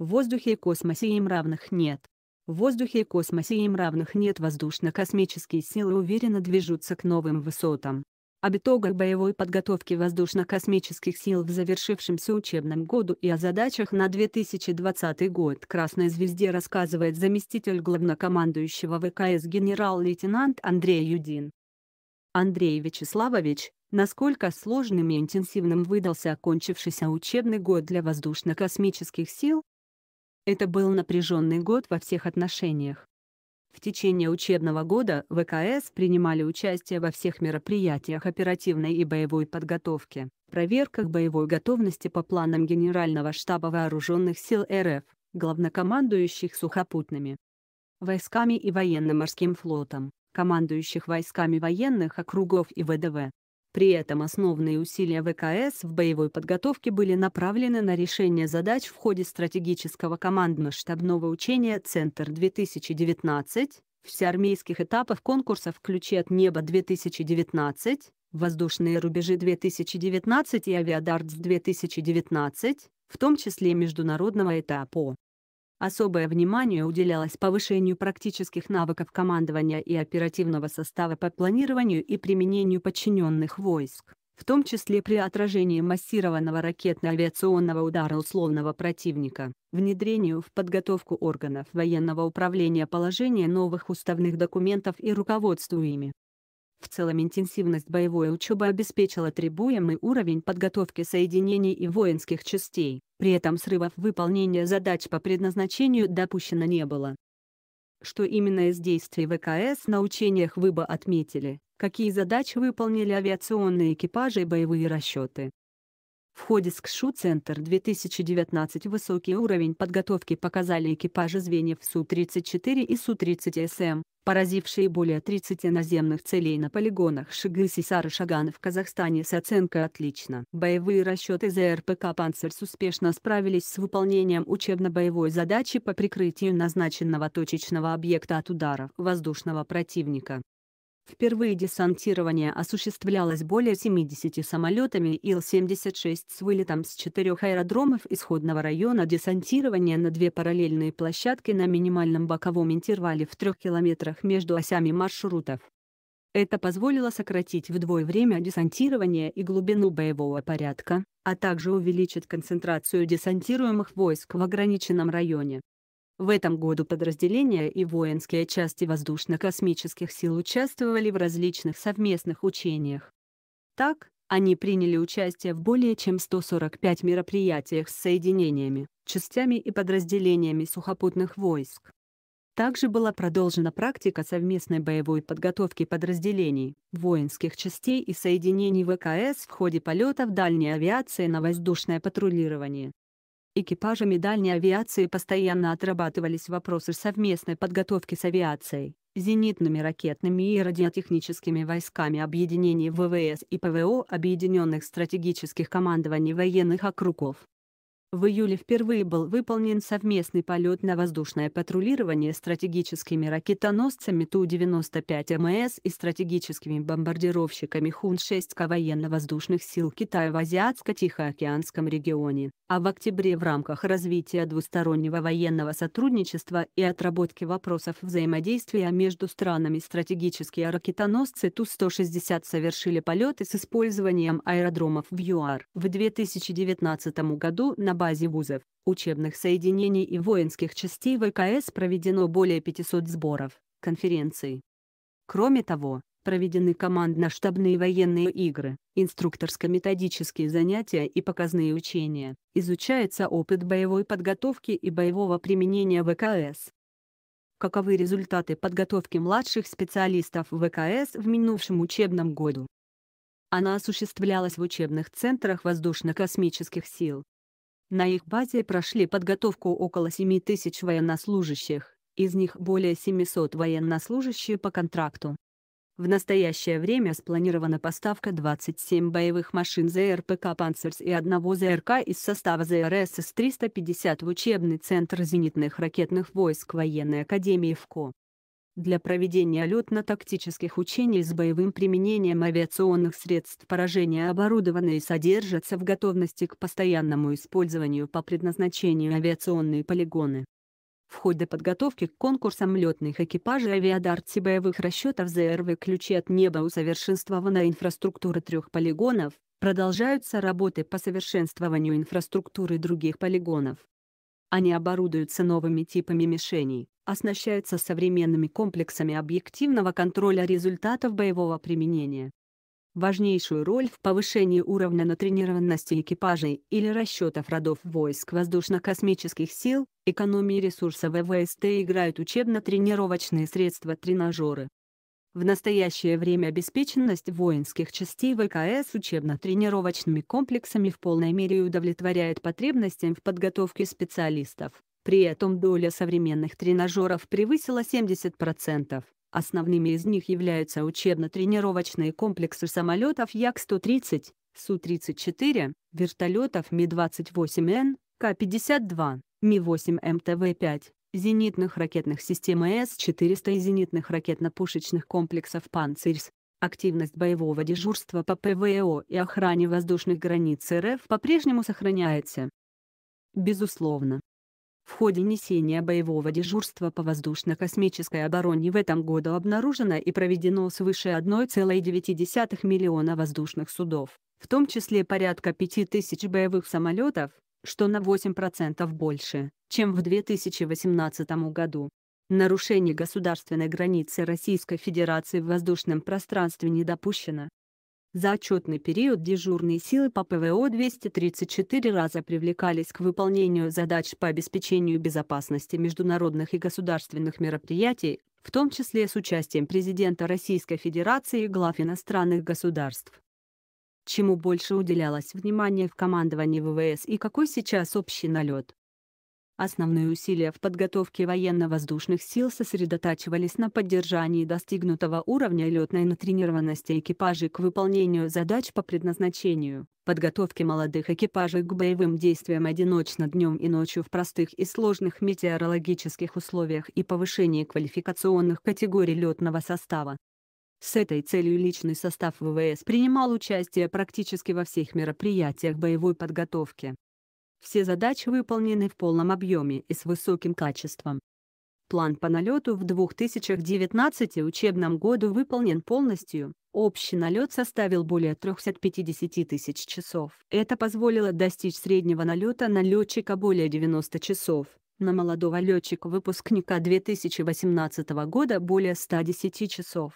В воздухе и космосе им равных нет. В воздухе и космосе им равных нет воздушно-космические силы уверенно движутся к новым высотам. Об итогах боевой подготовки воздушно-космических сил в завершившемся учебном году и о задачах на 2020 год «Красной звезде» рассказывает заместитель главнокомандующего ВКС генерал-лейтенант Андрей Юдин. Андрей Вячеславович, насколько сложным и интенсивным выдался окончившийся учебный год для воздушно-космических сил, это был напряженный год во всех отношениях. В течение учебного года ВКС принимали участие во всех мероприятиях оперативной и боевой подготовки, проверках боевой готовности по планам Генерального штаба Вооруженных сил РФ, главнокомандующих сухопутными войсками и военно-морским флотом, командующих войсками военных округов и ВДВ, при этом основные усилия ВКС в боевой подготовке были направлены на решение задач в ходе стратегического командно-штабного учения «Центр-2019», всеармейских этапов конкурсов «Ключи от неба-2019», «Воздушные рубежи-2019» и «Авиадартс-2019», в том числе международного этапа. Особое внимание уделялось повышению практических навыков командования и оперативного состава по планированию и применению подчиненных войск, в том числе при отражении массированного ракетно-авиационного удара условного противника, внедрению в подготовку органов военного управления положения новых уставных документов и руководству ими, в целом интенсивность боевой учебы обеспечила требуемый уровень подготовки соединений и воинских частей, при этом срывов выполнения задач по предназначению допущено не было. Что именно из действий ВКС на учениях вы бы отметили, какие задачи выполнили авиационные экипажи и боевые расчеты? В ходе СКШУ-центр 2019 высокий уровень подготовки показали экипажи звеньев Су-34 и Су-30СМ, поразившие более 30 наземных целей на полигонах Шигысисар и Шаган в Казахстане с оценкой «Отлично». Боевые расчеты ЗРПК «Панцерс» успешно справились с выполнением учебно-боевой задачи по прикрытию назначенного точечного объекта от удара воздушного противника. Впервые десантирование осуществлялось более 70 самолетами Ил-76 с вылетом с четырех аэродромов исходного района десантирования на две параллельные площадки на минимальном боковом интервале в трех километрах между осями маршрутов. Это позволило сократить вдвое время десантирования и глубину боевого порядка, а также увеличить концентрацию десантируемых войск в ограниченном районе. В этом году подразделения и воинские части воздушно-космических сил участвовали в различных совместных учениях. Так, они приняли участие в более чем 145 мероприятиях с соединениями, частями и подразделениями сухопутных войск. Также была продолжена практика совместной боевой подготовки подразделений, воинских частей и соединений ВКС в ходе полета в дальней авиации на воздушное патрулирование, экипажами дальней авиации постоянно отрабатывались вопросы совместной подготовки с авиацией, зенитными ракетными и радиотехническими войсками объединений ВВС и ПВО Объединенных стратегических командований военных округов. В июле впервые был выполнен совместный полет на воздушное патрулирование стратегическими ракетоносцами Ту-95МС и стратегическими бомбардировщиками Хун-6 военно-воздушных сил Китая в Азиатско-Тихоокеанском регионе, а в октябре в рамках развития двустороннего военного сотрудничества и отработки вопросов взаимодействия между странами стратегические ракетоносцы Ту-160 совершили полеты с использованием аэродромов в ЮАР. В 2019 году на базе вузов, учебных соединений и воинских частей ВКС проведено более 500 сборов, конференций. Кроме того, проведены командно-штабные военные игры, инструкторско-методические занятия и показные учения, изучается опыт боевой подготовки и боевого применения ВКС. Каковы результаты подготовки младших специалистов ВКС в минувшем учебном году? Она осуществлялась в учебных центрах воздушно-космических сил, на их базе прошли подготовку около 7 тысяч военнослужащих, из них более 700 военнослужащие по контракту. В настоящее время спланирована поставка 27 боевых машин ЗРПК «Панцерс» и одного ЗРК из состава ЗРС с 350 в учебный центр зенитных ракетных войск Военной Академии ВКО для проведения летно-тактических учений с боевым применением авиационных средств поражения оборудованы и содержатся в готовности к постоянному использованию по предназначению авиационные полигоны. В ходе подготовки к конкурсам летных экипажей авиадарти боевых расчетов ЗРВ «Ключи от неба» усовершенствована инфраструктура трех полигонов, продолжаются работы по совершенствованию инфраструктуры других полигонов. Они оборудуются новыми типами мишеней, оснащаются современными комплексами объективного контроля результатов боевого применения. Важнейшую роль в повышении уровня натренированности экипажей или расчетов родов войск воздушно-космических сил, экономии ресурсов ВВСТ играют учебно-тренировочные средства-тренажеры. В настоящее время обеспеченность воинских частей ВКС учебно-тренировочными комплексами в полной мере удовлетворяет потребностям в подготовке специалистов. При этом доля современных тренажеров превысила 70%. Основными из них являются учебно-тренировочные комплексы самолетов Як-130, Су-34, вертолетов Ми-28Н, К-52, Ми-8 МТВ-5, зенитных ракетных систем С-400 и зенитных ракетно-пушечных комплексов «Панцирс», активность боевого дежурства по ПВО и охране воздушных границ РФ по-прежнему сохраняется. Безусловно. В ходе несения боевого дежурства по воздушно-космической обороне в этом году обнаружено и проведено свыше 1,9 миллиона воздушных судов, в том числе порядка 5000 боевых самолетов, что на 8% больше, чем в 2018 году. Нарушение государственной границы Российской Федерации в воздушном пространстве не допущено. За отчетный период дежурные силы по ПВО 234 раза привлекались к выполнению задач по обеспечению безопасности международных и государственных мероприятий, в том числе с участием президента Российской Федерации и глав иностранных государств чему больше уделялось внимание в командовании ВВС и какой сейчас общий налет. Основные усилия в подготовке военно-воздушных сил сосредотачивались на поддержании достигнутого уровня летной натренированности экипажей к выполнению задач по предназначению, подготовке молодых экипажей к боевым действиям одиночно днем и ночью в простых и сложных метеорологических условиях и повышении квалификационных категорий летного состава. С этой целью личный состав ВВС принимал участие практически во всех мероприятиях боевой подготовки. Все задачи выполнены в полном объеме и с высоким качеством. План по налету в 2019 учебном году выполнен полностью. Общий налет составил более 350 тысяч часов. Это позволило достичь среднего налета на летчика более 90 часов, на молодого летчика-выпускника 2018 года более 110 часов.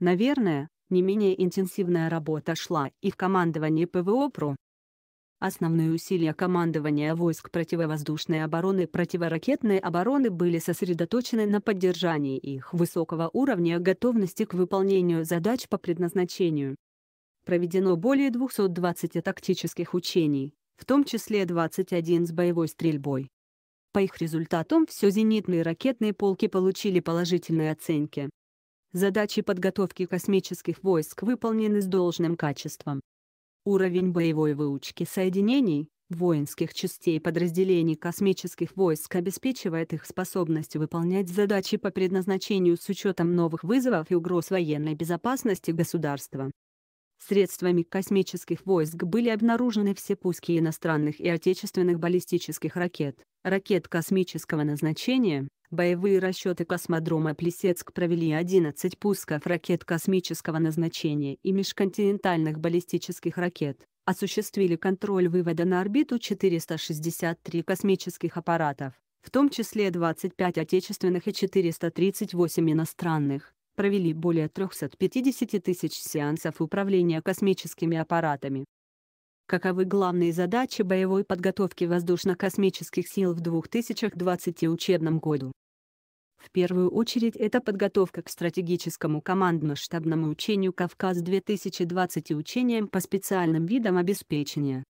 Наверное, не менее интенсивная работа шла и в командовании ПВО-ПРО. Основные усилия командования войск противовоздушной обороны и противоракетной обороны были сосредоточены на поддержании их высокого уровня готовности к выполнению задач по предназначению. Проведено более 220 тактических учений, в том числе 21 с боевой стрельбой. По их результатам все зенитные ракетные полки получили положительные оценки. Задачи подготовки космических войск выполнены с должным качеством. Уровень боевой выучки соединений, воинских частей подразделений космических войск обеспечивает их способность выполнять задачи по предназначению с учетом новых вызовов и угроз военной безопасности государства. Средствами космических войск были обнаружены все пуски иностранных и отечественных баллистических ракет, ракет космического назначения, Боевые расчеты космодрома Плесецк провели 11 пусков ракет космического назначения и межконтинентальных баллистических ракет, осуществили контроль вывода на орбиту 463 космических аппаратов, в том числе 25 отечественных и 438 иностранных, провели более 350 тысяч сеансов управления космическими аппаратами, каковы главные задачи боевой подготовки воздушно-космических сил в 2020 учебном году. В первую очередь это подготовка к стратегическому командно-штабному учению «Кавказ-2020» и учениям по специальным видам обеспечения.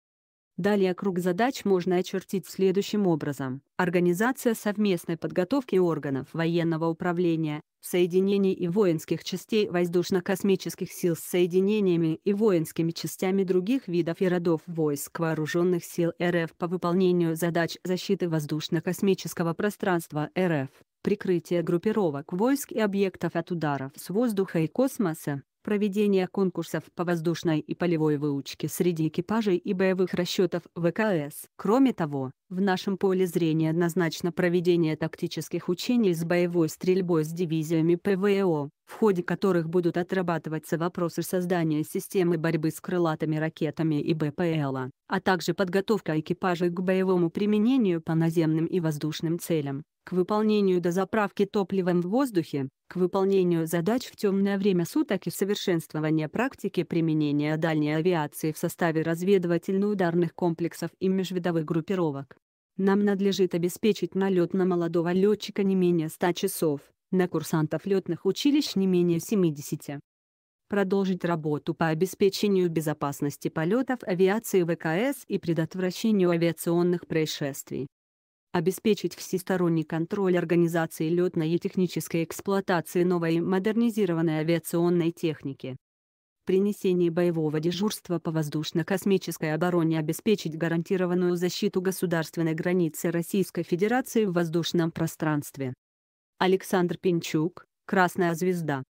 Далее круг задач можно очертить следующим образом. Организация совместной подготовки органов военного управления, соединений и воинских частей воздушно-космических сил с соединениями и воинскими частями других видов и родов войск вооруженных сил РФ по выполнению задач защиты воздушно-космического пространства РФ, прикрытие группировок войск и объектов от ударов с воздуха и космоса, проведения конкурсов по воздушной и полевой выучке среди экипажей и боевых расчетов ВКС. Кроме того, в нашем поле зрения однозначно проведение тактических учений с боевой стрельбой с дивизиями ПВО, в ходе которых будут отрабатываться вопросы создания системы борьбы с крылатыми ракетами и БПЛа, а также подготовка экипажей к боевому применению по наземным и воздушным целям к выполнению дозаправки топливом в воздухе, к выполнению задач в темное время суток и совершенствование практики применения дальней авиации в составе разведывательно-ударных комплексов и межвидовых группировок. Нам надлежит обеспечить налет на молодого летчика не менее 100 часов, на курсантов летных училищ не менее 70 продолжить работу по обеспечению безопасности полетов авиации ВКС и предотвращению авиационных происшествий обеспечить всесторонний контроль организации летной и технической эксплуатации новой и модернизированной авиационной техники. При боевого дежурства по воздушно-космической обороне обеспечить гарантированную защиту государственной границы Российской Федерации в воздушном пространстве. Александр Пинчук, Красная звезда.